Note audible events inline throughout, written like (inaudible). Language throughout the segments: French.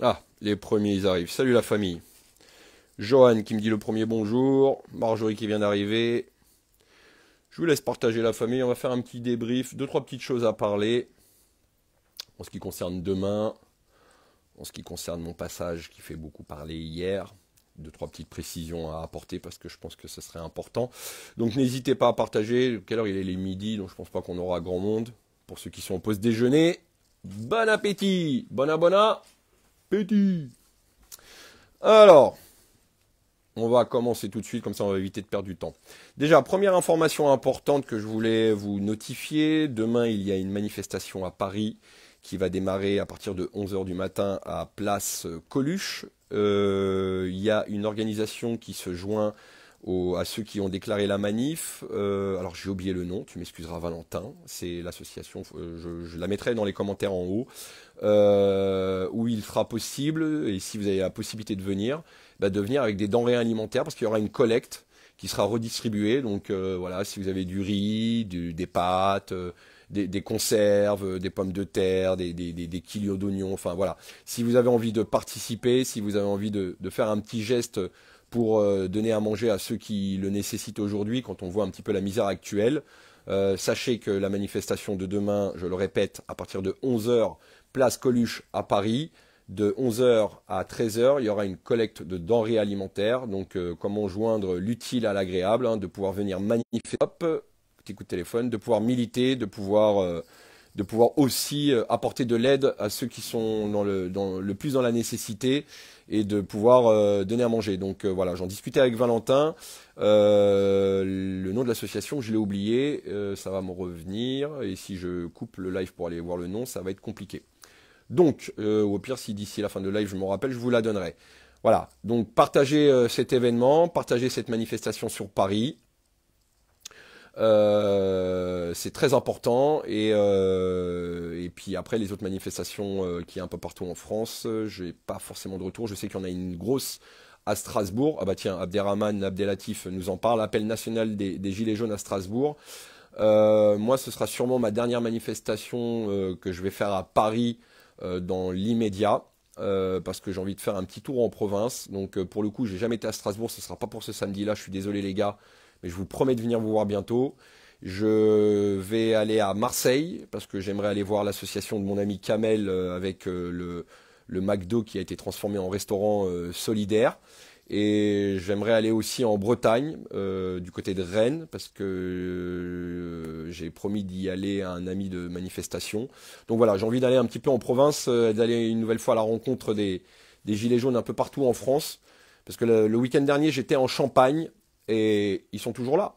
Ah, les premiers ils arrivent. Salut la famille. Johan qui me dit le premier bonjour. Marjorie qui vient d'arriver. Je vous laisse partager la famille. On va faire un petit débrief. Deux, trois petites choses à parler. En ce qui concerne demain. En ce qui concerne mon passage qui fait beaucoup parler hier deux, trois petites précisions à apporter parce que je pense que ce serait important. Donc n'hésitez pas à partager. Quelle heure il est les midi, donc je pense pas qu'on aura grand monde. Pour ceux qui sont en pause déjeuner, bon appétit, bon appétit alors, on va commencer tout de suite, comme ça on va éviter de perdre du temps. Déjà, première information importante que je voulais vous notifier, demain il y a une manifestation à Paris qui va démarrer à partir de 11h du matin à Place Coluche. Euh, il y a une organisation qui se joint à ceux qui ont déclaré la manif. Euh, alors j'ai oublié le nom, tu m'excuseras Valentin, c'est l'association, euh, je, la mettrai dans les commentaires en haut, euh, où il sera possible, et si vous avez la possibilité de venir, bah, de venir avec des denrées alimentaires, parce qu'il y aura une collecte qui sera redistribuée. Donc voilà, si vous avez du riz, des pâtes. Des, conserves, des pommes de terre, des, kilos d'oignons, enfin voilà. Si vous avez envie de participer, si vous avez envie de faire un petit geste pour euh, donner à manger à ceux qui le nécessitent aujourd'hui, quand on voit un petit peu la misère actuelle. Euh, sachez que la manifestation de demain, je le répète, à partir de 11h, place Coluche à Paris, de 11h à 13h, il y aura une collecte de denrées alimentaires. Donc, euh, comment joindre l'utile à l'agréable, hein, de pouvoir venir manifester, hop, petit coup de téléphone, de pouvoir militer, de pouvoir de pouvoir aussi euh, apporter de l'aide à ceux qui sont dans le, plus dans la nécessité et de pouvoir euh, donner à manger. Donc euh, voilà, j'en discutais avec Valentin. le nom de l'association, je l'ai oublié, ça va me revenir. Et si je coupe le live pour aller voir le nom, ça va être compliqué. Donc, au pire, si d'ici la fin de live, je me rappelle, je vous la donnerai. Voilà, donc partagez cet événement, partagez cette manifestation sur Paris. Euh, c'est très important. Et, euh, et puis après, les autres manifestations euh, qui est un peu partout en France, je n'ai pas forcément de retour. Je sais qu'il y en a une grosse à Strasbourg. Ah bah tiens, Abderrahman Abdelatif nous en parle. Appel national des, Gilets jaunes à Strasbourg. moi, ce sera sûrement ma dernière manifestation que je vais faire à Paris dans l'immédiat. parce que j'ai envie de faire un petit tour en province. Donc pour le coup, j'ai jamais été à Strasbourg, ce sera pas pour ce samedi-là, je suis désolé les gars. Mais je vous promets de venir vous voir bientôt. Je vais aller à Marseille parce que j'aimerais aller voir l'association de mon ami Kamel euh, avec euh, le, McDo qui a été transformé en restaurant euh, solidaire. Et j'aimerais aller aussi en Bretagne, du côté de Rennes, parce que j'ai promis d'y aller à un ami de manifestation. Donc voilà, j'ai envie d'aller un petit peu en province, d'aller une nouvelle fois à la rencontre des, Gilets jaunes un peu partout en France. Parce que le week-end dernier, j'étais en Champagne, et ils sont toujours là.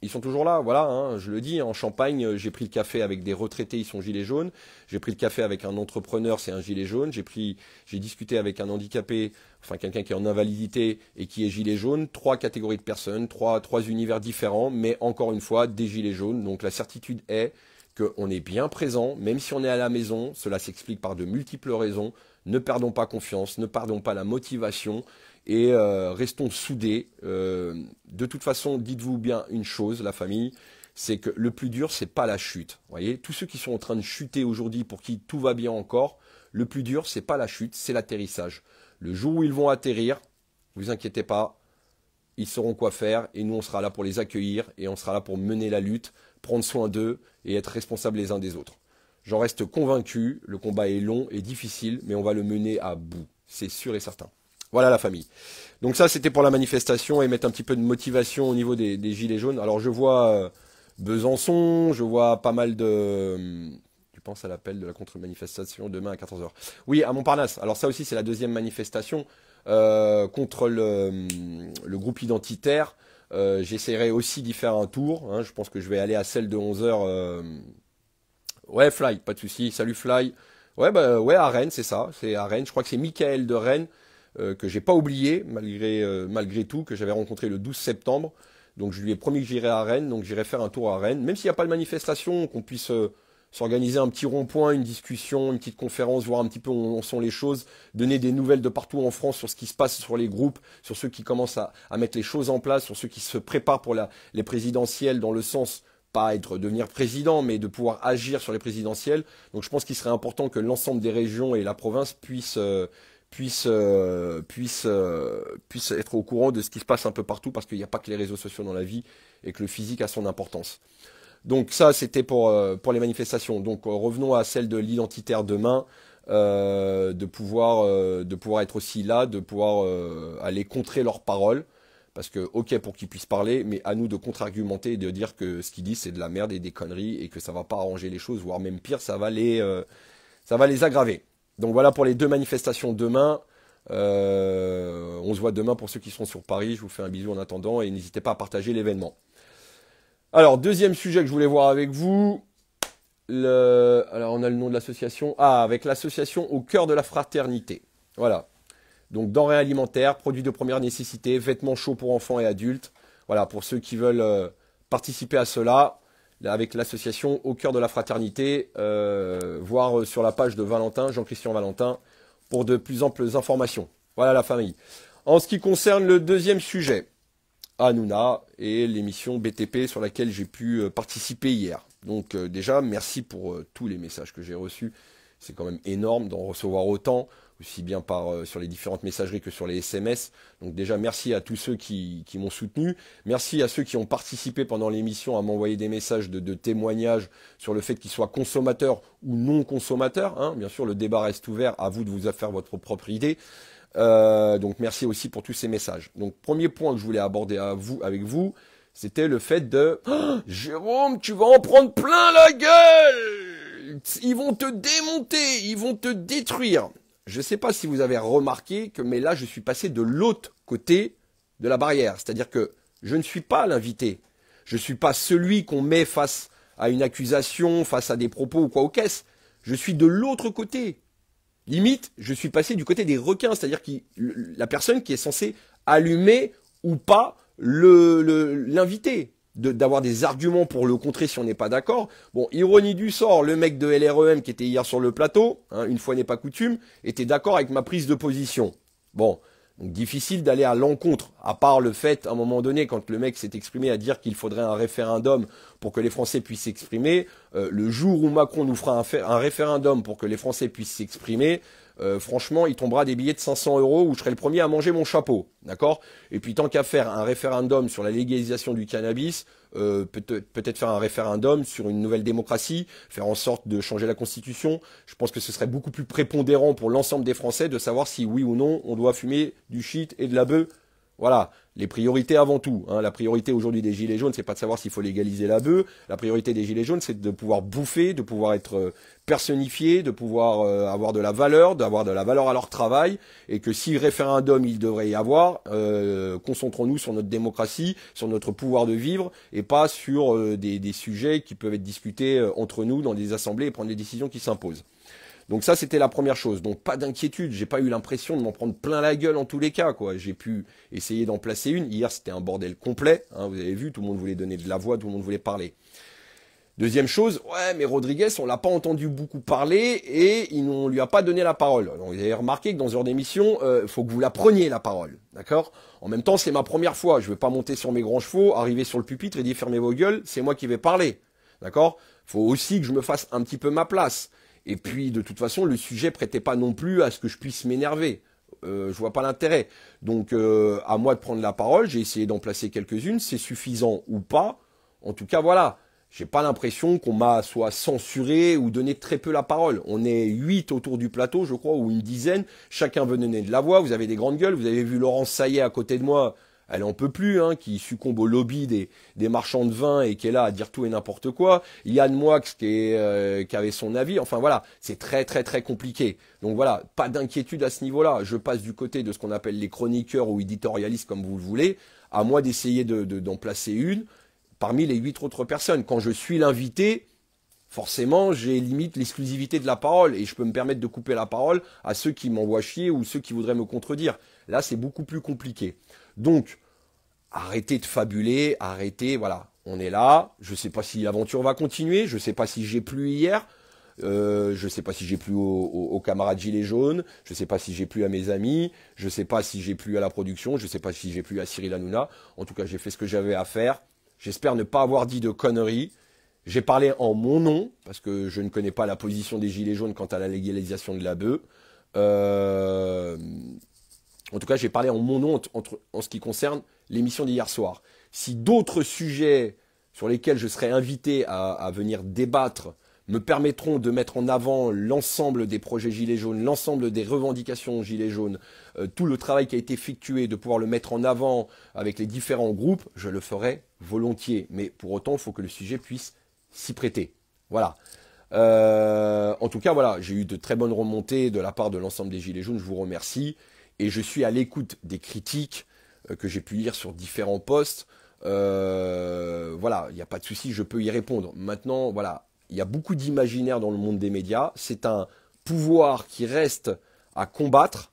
Ils sont toujours là, voilà, hein, je le dis, en Champagne, j'ai pris le café avec des retraités, ils sont gilets jaunes, j'ai pris le café avec un entrepreneur, c'est un gilet jaune, j'ai discuté avec un handicapé, enfin quelqu'un qui est en invalidité et qui est gilet jaune, trois catégories de personnes, trois, trois univers différents, mais encore une fois, des gilets jaunes. Donc la certitude est qu'on est bien présent, même si on est à la maison, cela s'explique par de multiples raisons. Ne perdons pas confiance, ne perdons pas la motivation et euh, restons soudés. Euh, de toute façon, dites-vous bien une chose, la famille, c'est que le plus dur, c'est pas la chute. Voyez, tous ceux qui sont en train de chuter aujourd'hui, pour qui tout va bien encore, le plus dur, c'est pas la chute, c'est l'atterrissage. Le jour où ils vont atterrir, vous inquiétez pas, ils sauront quoi faire et nous, on sera là pour les accueillir et on sera là pour mener la lutte, prendre soin d'eux et être responsables les uns des autres. J'en reste convaincu, le combat est long et difficile, mais on va le mener à bout, c'est sûr et certain. Voilà la famille. Donc ça, c'était pour la manifestation et mettre un petit peu de motivation au niveau des, gilets jaunes. Alors je vois euh, Besançon, je vois pas mal de... Hum, tu penses à l'appel de la contre-manifestation demain à 14h. Oui, à Montparnasse. Alors ça aussi, c'est la deuxième manifestation euh, contre hum, le, groupe identitaire. Euh, j'essaierai aussi d'y faire un tour. Hein. Je pense que je vais aller à celle de 11h. Ouais, Fly, pas de souci. Salut Fly. Ouais, bah, ouais, à Rennes, c'est ça. C'est à Rennes. Je crois que c'est Michael de Rennes euh, que j'ai pas oublié euh, malgré, tout, que j'avais rencontré le 12 septembre. Donc je lui ai promis que j'irai à Rennes, donc j'irai faire un tour à Rennes. Même s'il n'y a pas de manifestation, qu'on puisse euh, s'organiser un petit rond-point, une discussion, une petite conférence, voir un petit peu où sont les choses, donner des nouvelles de partout en France sur ce qui se passe sur les groupes, sur ceux qui commencent à, mettre les choses en place, sur ceux qui se préparent pour les présidentielles dans le sens pas être devenir président, mais de pouvoir agir sur les présidentielles. Donc je pense qu'il serait important que l'ensemble des régions et la province puissent puissent, puisse euh, euh, puisse être au courant de ce qui se passe un peu partout, parce qu'il n'y a pas que les réseaux sociaux dans la vie et que le physique a son importance. Donc ça, c'était pour, euh, pour les manifestations. Donc revenons à celle de l'identitaire demain, de, pouvoir, de pouvoir être aussi là, de pouvoir aller contrer leurs paroles. Parce que, ok, pour qu'ils puissent parler, mais à nous de contre-argumenter et de dire que ce qu'ils disent, c'est de la merde et des conneries et que ça va pas arranger les choses, voire même pire, ça va les, ça va les aggraver. Donc voilà pour les deux manifestations demain. Euh, on se voit demain pour ceux qui seront sur Paris. Je vous fais un bisou en attendant et n'hésitez pas à partager l'événement. Alors, deuxième sujet que je voulais voir avec vous. Alors, on a le nom de l'association. Ah, avec l'association au cœur de la fraternité. Voilà. Donc, denrées alimentaires, produits de première nécessité, vêtements chauds pour enfants et adultes. Voilà, pour ceux qui veulent euh, participer à cela, avec l'association Au cœur de la fraternité, euh, voir euh, sur la page de Valentin, Jean-Christian Valentin, pour de plus amples informations. Voilà la famille. En ce qui concerne le deuxième sujet, Hanouna et l'émission BTP sur laquelle j'ai pu euh, participer hier. Donc déjà, merci pour tous les messages que j'ai reçus. C'est quand même énorme d'en recevoir autant aussi bien par, euh, sur les différentes messageries que sur les SMS. Donc déjà, merci à tous ceux qui, qui m'ont soutenu. Merci à ceux qui ont participé pendant l'émission à m'envoyer des messages de, témoignages sur le fait qu'ils soient consommateurs ou non consommateurs. Hein. Bien sûr, le débat reste ouvert, à vous de vous faire votre propre idée. Euh, donc merci aussi pour tous ces messages. Donc premier point que je voulais aborder à vous, avec vous, c'était le fait de (gasps) ah, Jérôme, tu vas en prendre plein la gueule ils vont te démonter, ils vont te détruire. Je ne sais pas si vous avez remarqué que, mais là, je suis passé de l'autre côté de la barrière. C'est-à-dire que je ne suis pas l'invité. Je ne suis pas celui qu'on met face à une accusation, face à des propos ou quoi aux caisses. Je suis de l'autre côté. Limite, je suis passé du côté des requins, c'est-à-dire la personne qui est censée allumer ou pas l'invité d'avoir des arguments pour le contrer si on n'est pas d'accord. Bon, ironie du sort, le mec de LREM qui était hier sur le plateau, hein, une fois n'est pas coutume, était d'accord avec ma prise de position. Bon, donc difficile d'aller à l'encontre, à part le fait, à un moment donné, quand le mec s'est exprimé à dire qu'il faudrait un référendum pour que les Français puissent s'exprimer, euh, le jour où Macron nous fera un référendum pour que les Français puissent s'exprimer, euh, franchement, il tombera des billets de 500 euros où je serai le premier à manger mon chapeau, d'accord Et puis tant qu'à faire un référendum sur la légalisation du cannabis, euh, peut-être faire un référendum sur une nouvelle démocratie, faire en sorte de changer la constitution. Je pense que ce serait beaucoup plus prépondérant pour l'ensemble des Français de savoir si oui ou non on doit fumer du shit et de la bœuf. Voilà les priorités avant tout. Hein. La priorité aujourd'hui des Gilets jaunes, c'est pas de savoir s'il faut légaliser la bœuf. La priorité des Gilets jaunes, c'est de pouvoir bouffer, de pouvoir être euh, personnifié, de pouvoir euh, avoir de la valeur, d'avoir de la valeur à leur travail, et que si référendum il devrait y avoir, euh, concentrons-nous sur notre démocratie, sur notre pouvoir de vivre, et pas sur des, des, sujets qui peuvent être discutés entre nous dans des assemblées et prendre des décisions qui s'imposent. Donc ça, c'était la première chose. Donc pas d'inquiétude, j'ai pas eu l'impression de m'en prendre plein la gueule en tous les cas, quoi. J'ai pu essayer d'en placer une. Hier, c'était un bordel complet, hein, vous avez vu, tout le monde voulait donner de la voix, tout le monde voulait parler. Deuxième chose, ouais, mais Rodriguez, on l'a pas entendu beaucoup parler et il, on lui a pas donné la parole. Donc, vous avez remarqué que dans une heure d'émission, il euh, faut que vous la preniez la parole, d'accord En même temps, c'est ma première fois, je vais pas monter sur mes grands chevaux, arriver sur le pupitre et dire fermez vos gueules, c'est moi qui vais parler, d'accord Faut aussi que je me fasse un petit peu ma place. Et puis, de toute façon, le sujet prêtait pas non plus à ce que je puisse m'énerver. Je euh, je vois pas l'intérêt. Donc, euh, à moi de prendre la parole. J'ai essayé d'en placer quelques-unes. C'est suffisant ou pas En tout cas, voilà. J'ai pas l'impression qu'on m'a soit censuré ou donné très peu la parole. On est huit autour du plateau, je crois, ou une dizaine. Chacun veut donner de la voix. Vous avez des grandes gueules. Vous avez vu Laurent Saillet à côté de moi elle en peut plus, hein, qui succombe au lobby des, marchands de vin et qui est là à dire tout et n'importe quoi. Yann Moix qui, est, euh, qui avait son avis. Enfin voilà, c'est très très très compliqué. Donc voilà, pas d'inquiétude à ce niveau-là. Je passe du côté de ce qu'on appelle les chroniqueurs ou éditorialistes, comme vous le voulez, à moi d'essayer d'en placer une parmi les huit autres personnes. Quand je suis l'invité, forcément, j'ai limite l'exclusivité de la parole et je peux me permettre de couper la parole à ceux qui m'envoient chier ou ceux qui voudraient me contredire. Là, c'est beaucoup plus compliqué. Donc, arrêtez de fabuler, arrêtez, voilà, on est là, je ne sais pas si l'aventure va continuer, je ne sais pas si j'ai plu hier, euh, je ne sais pas si j'ai plu aux, camarades gilets jaunes, je ne sais pas si j'ai plu à mes amis, je ne sais pas si j'ai plu à la production, je ne sais pas si j'ai plu à Cyril Hanouna, en tout cas j'ai fait ce que j'avais à faire, j'espère ne pas avoir dit de conneries, j'ai parlé en mon nom, parce que je ne connais pas la position des gilets jaunes quant à la légalisation de la bœuf, euh, en tout cas, j'ai parlé en mon nom en ce qui concerne l'émission d'hier soir. Si d'autres sujets sur lesquels je serai invité à, venir débattre me permettront de mettre en avant l'ensemble des projets Gilets jaunes, l'ensemble des revendications Gilets jaunes, euh, tout le travail qui a été effectué, de pouvoir le mettre en avant avec les différents groupes, je le ferai volontiers. Mais pour autant, il faut que le sujet puisse s'y prêter. Voilà. Euh, en tout cas, voilà, j'ai eu de très bonnes remontées de la part de l'ensemble des Gilets jaunes, je vous remercie et je suis à l'écoute des critiques euh, que j'ai pu lire sur différents postes. Euh, voilà, il n'y a pas de souci, je peux y répondre. Maintenant, voilà, il y a beaucoup d'imaginaire dans le monde des médias. C'est un pouvoir qui reste à combattre,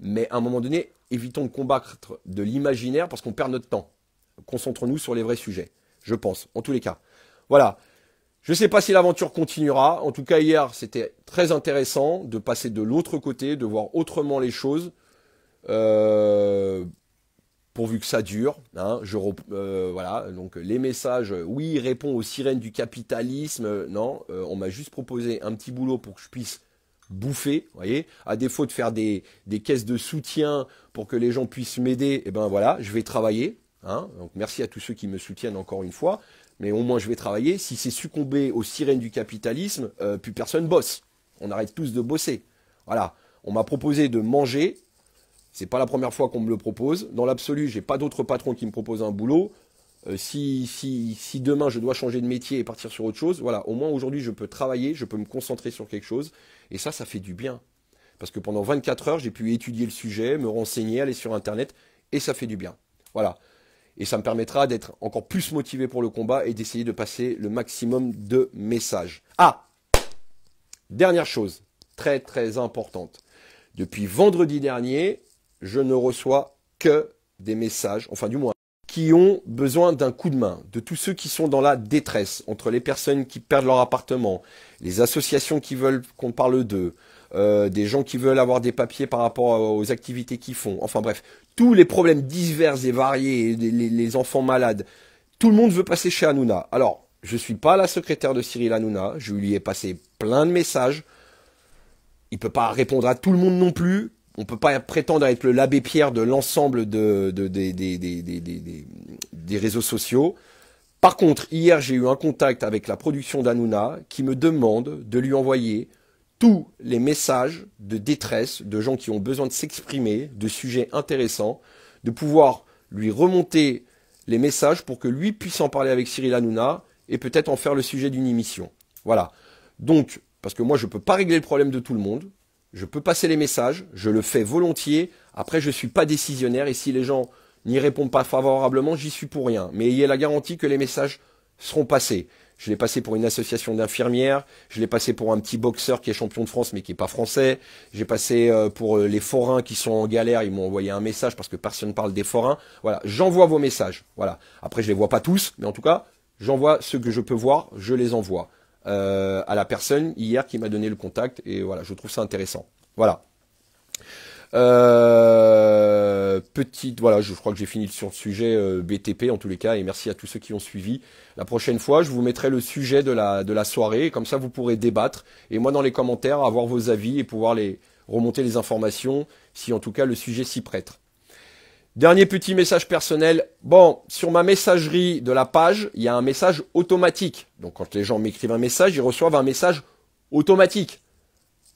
mais à un moment donné, évitons de combattre de l'imaginaire parce qu'on perd notre temps. Concentrons-nous sur les vrais sujets, je pense, en tous les cas. Voilà. Je ne sais pas si l'aventure continuera. En tout cas, hier, c'était très intéressant de passer de l'autre côté, de voir autrement les choses. Euh, pourvu que ça dure. Hein, je euh, voilà, donc les messages, euh, oui, répond aux sirènes du capitalisme. non, on m'a juste proposé un petit boulot pour que je puisse bouffer, voyez, à défaut de faire des, caisses de soutien pour que les gens puissent m'aider, et eh ben voilà, je vais travailler. Hein. donc merci à tous ceux qui me soutiennent encore une fois, mais au moins je vais travailler. Si c'est succomber aux sirènes du capitalisme, plus personne bosse. On arrête tous de bosser. Voilà, on m'a proposé de manger, c'est pas la première fois qu'on me le propose. Dans l'absolu, j'ai pas d'autres patron qui me propose un boulot. Euh, si, si demain je dois changer de métier et partir sur autre chose, voilà, au moins aujourd'hui je peux travailler, je peux me concentrer sur quelque chose. Et ça, ça fait du bien. Parce que pendant 24 heures, j'ai pu étudier le sujet, me renseigner, aller sur Internet, et ça fait du bien. Voilà. Et ça me permettra d'être encore plus motivé pour le combat et d'essayer de passer le maximum de messages. Ah Dernière chose, très très importante. Depuis vendredi dernier, je ne reçois que des messages, enfin du moins, qui ont besoin d'un coup de main, de tous ceux qui sont dans la détresse, entre les personnes qui perdent leur appartement, les associations qui veulent qu'on parle d'eux, euh, des gens qui veulent avoir des papiers par rapport aux activités qu'ils font, enfin bref, tous les problèmes divers et variés, les, enfants malades, tout le monde veut passer chez Hanouna. Alors, je ne suis pas la secrétaire de Cyril Hanouna, je lui ai passé plein de messages, il peut pas répondre à tout le monde non plus, on peut pas prétendre être le l'abbé Pierre de l'ensemble des, réseaux sociaux. Par contre, hier, j'ai eu un contact avec la production d'Anouna qui me demande de lui envoyer tous les messages de détresse de gens qui ont besoin de s'exprimer, de sujets intéressants, de pouvoir lui remonter les messages pour que lui puisse en parler avec Cyril Hanouna et peut-être en faire le sujet d'une émission. Voilà. Donc, parce que moi, je ne peux pas régler le problème de tout le monde je peux passer les messages, je le fais volontiers. Après, je ne suis pas décisionnaire et si les gens n'y répondent pas favorablement, j'y suis pour rien. Mais il a la garantie que les messages seront passés. Je l'ai passé pour une association d'infirmières, je l'ai passé pour un petit boxeur qui est champion de France mais qui n'est pas français, j'ai passé euh, pour euh, les forains qui sont en galère, ils m'ont envoyé un message parce que personne ne parle des forains. Voilà, j'envoie vos messages. Voilà. Après je ne les vois pas tous, mais en tout cas, j'envoie ce que je peux voir, je les envoie. Euh, à la personne hier qui m'a donné le contact. Et voilà, je trouve ça intéressant. Voilà. Euh, petite, voilà, je crois que j'ai fini sur le sujet euh, BTP en tous les cas, et merci à tous ceux qui ont suivi. La prochaine fois, je vous mettrai le sujet de la, de la soirée, comme ça vous pourrez débattre, et moi dans les commentaires, avoir vos avis et pouvoir les remonter les informations, si en tout cas le sujet s'y prête. Dernier petit message personnel. Bon, sur ma messagerie de la page, il y a un message automatique. Donc quand les gens m'écrivent un message, ils reçoivent un message automatique.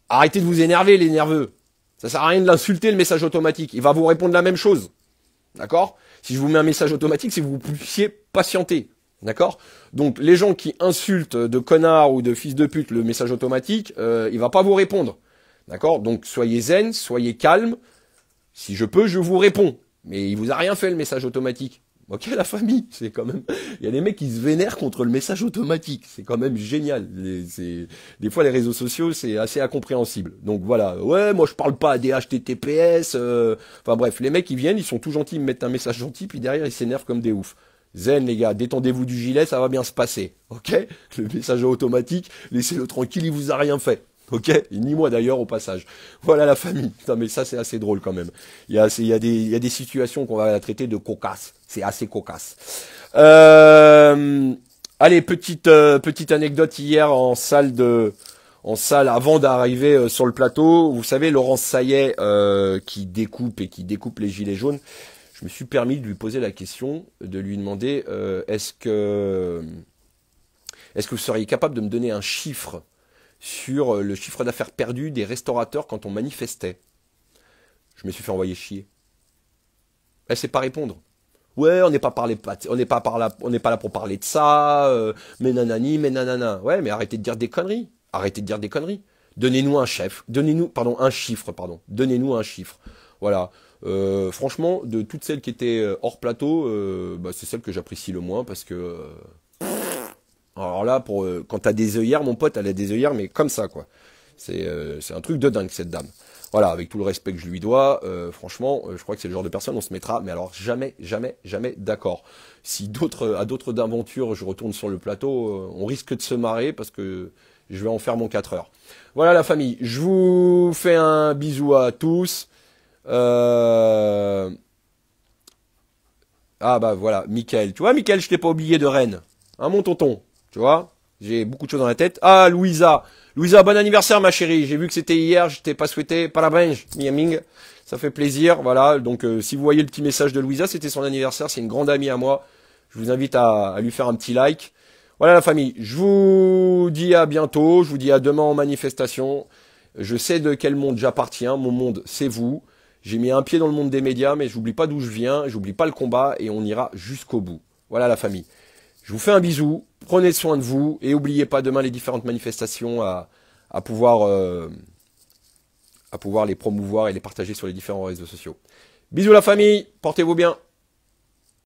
Arrêtez de vous énerver, les nerveux. Ça sert à rien de l'insulter le message automatique. Il va vous répondre la même chose. D'accord Si je vous mets un message automatique, c'est que vous puissiez patienter. D'accord Donc les gens qui insultent de connard ou de fils de pute le message automatique, euh, il va pas vous répondre. D'accord Donc soyez zen, soyez calme. Si je peux, je vous réponds. Mais il vous a rien fait le message automatique. Ok la famille, c'est quand même. Il y a des mecs qui se vénèrent contre le message automatique. C'est quand même génial. des fois les réseaux sociaux c'est assez incompréhensible. Donc voilà. Ouais, moi je parle pas à des HTTPS. Euh, enfin bref, les mecs ils viennent, ils sont tout gentils, ils mettent un message gentil, puis derrière ils s'énervent comme des oufs. Zen les gars, détendez-vous du gilet, ça va bien se passer. Ok Le message automatique, laissez-le tranquille, il vous a rien fait. Ok Ni moi d'ailleurs au passage. Voilà la famille. (laughs) mais ça c'est assez drôle quand même. Il y a, des, situations qu'on va traiter de cocasse. C'est assez cocasse. Euh, allez, petite, euh, petite anecdote hier en salle de... En salle, avant d'arriver euh, sur le plateau, vous savez, Laurence Saillet qui découpe et qui découpe les gilets jaunes, je me suis permis de lui poser la question, de lui demander est-ce que est-ce que vous seriez capable de me donner un chiffre sur euh, le chiffre d'affaires perdu des restaurateurs quand on manifestait. Je me suis fait envoyer chier. Elle sait pas répondre. Ouais, on n'est pas on n'est pas là, on n'est pas là pour parler de ça. Euh, mais nanani, mais nanana. Ouais, mais arrêtez de dire des conneries. Arrêtez de dire des conneries. Donnez-nous un chef. Donnez-nous, pardon, un chiffre, pardon. Donnez-nous un chiffre. Voilà. Euh, franchement, de toutes celles qui étaient hors plateau, bah, c'est celle que j'apprécie le moins parce que alors là, pour, euh, quand t'as des œillères, mon pote, elle a des œillères, mais comme ça, quoi. Euh, c'est un truc de dingue, cette dame. Voilà, avec tout le respect que je lui dois, euh, franchement, je crois que c'est le genre de personne, on se mettra, mais alors jamais, jamais, jamais d'accord. Si d'autres, à d'autres d'aventures, je retourne sur le plateau, on risque de se marrer parce que je vais en faire mon 4 heures. Voilà la famille, je vous fais un bisou à tous. Ah bah voilà, Mickaël. Tu vois, Mickaël, je t'ai pas oublié de Rennes. Hein, mon tonton tu vois J'ai beaucoup de choses dans la tête. Ah, Louisa. Louisa, bon anniversaire, ma chérie. J'ai vu que c'était hier. Je t'ai pas souhaité. Parabéns, Miaming. Ça fait plaisir. Voilà. Donc, euh, si vous voyez le petit message de Louisa, c'était son anniversaire. C'est une grande amie à moi. Je vous invite à, à lui faire un petit like. Voilà la famille. Je vous dis à bientôt. Je vous dis à demain en manifestation. Je sais de quel monde j'appartiens. Mon monde, c'est vous. J'ai mis un pied dans le monde des médias, mais j'oublie pas d'où je viens, j'oublie pas le combat et on ira jusqu'au bout. Voilà la famille. Je vous fais un bisou. Prenez soin de vous et n'oubliez pas demain les différentes manifestations à, à pouvoir, euh, à pouvoir les promouvoir et les partager sur les différents réseaux sociaux. Bisous la famille, portez-vous bien.